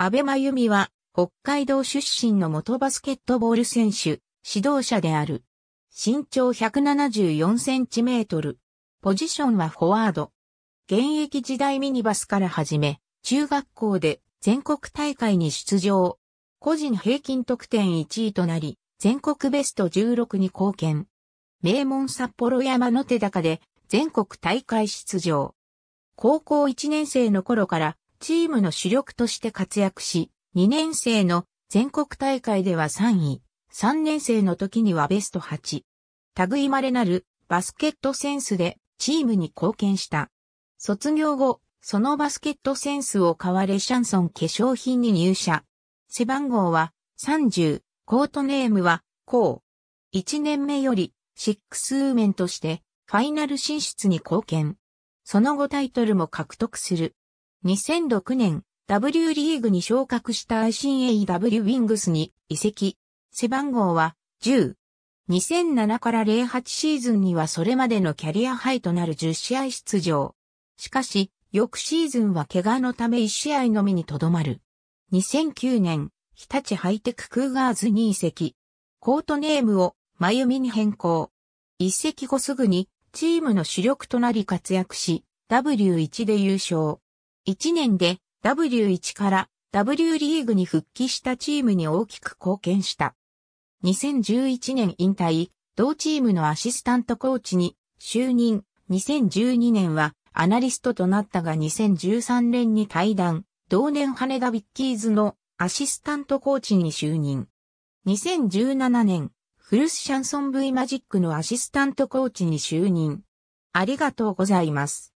安倍真由美は、北海道出身の元バスケットボール選手、指導者である。身長174センチメートル。ポジションはフォワード。現役時代ミニバスから始め、中学校で全国大会に出場。個人平均得点1位となり、全国ベスト16に貢献。名門札幌山の手高で全国大会出場。高校1年生の頃からチームの主力として活躍し、2年生の全国大会では3位、3年生の時にはベスト8。類稀なるバスケットセンスでチームに貢献した。卒業後、そのバスケットセンスを買われシャンソン化粧品に入社。背番号は30、コートネームは、こう。1年目より、シックスウーメンとして、ファイナル進出に貢献。その後タイトルも獲得する。2006年、W リーグに昇格した ICAW ウィングスに移籍。背番号は10。2007から08シーズンにはそれまでのキャリアハイとなる10試合出場。しかし、翌シーズンは怪我のため1試合のみにとどまる。2009年、日立ハイテククーガーズに移籍。コートネームを、まゆみに変更。移籍後すぐに、チームの主力となり活躍し、W1 で優勝。1年で W1 から W リーグに復帰したチームに大きく貢献した。2011年引退、同チームのアシスタントコーチに就任。2012年はアナリストとなったが2013年に退団、同年羽田ビッキーズのアシスタントコーチに就任。2017年、フルスシャンソン V マジックのアシスタントコーチに就任。ありがとうございます。